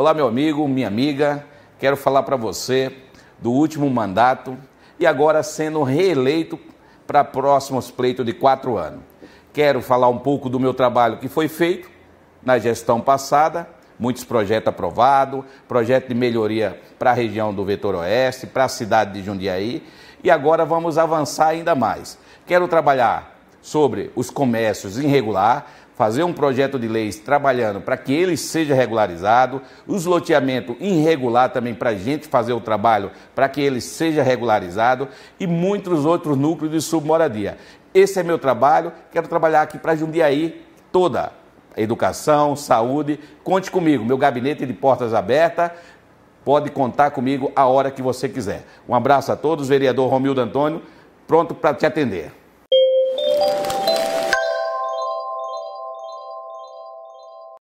Olá, meu amigo, minha amiga, quero falar para você do último mandato e agora sendo reeleito para próximos pleitos de quatro anos. Quero falar um pouco do meu trabalho que foi feito na gestão passada, muitos projetos aprovados, projeto de melhoria para a região do Vetor Oeste, para a cidade de Jundiaí, e agora vamos avançar ainda mais. Quero trabalhar sobre os comércios irregular, fazer um projeto de leis trabalhando para que ele seja regularizado, os loteamento irregular também para a gente fazer o trabalho para que ele seja regularizado e muitos outros núcleos de submoradia. Esse é meu trabalho, quero trabalhar aqui para Jundiaí toda. Educação, saúde, conte comigo, meu gabinete de portas abertas, pode contar comigo a hora que você quiser. Um abraço a todos, vereador Romildo Antônio, pronto para te atender.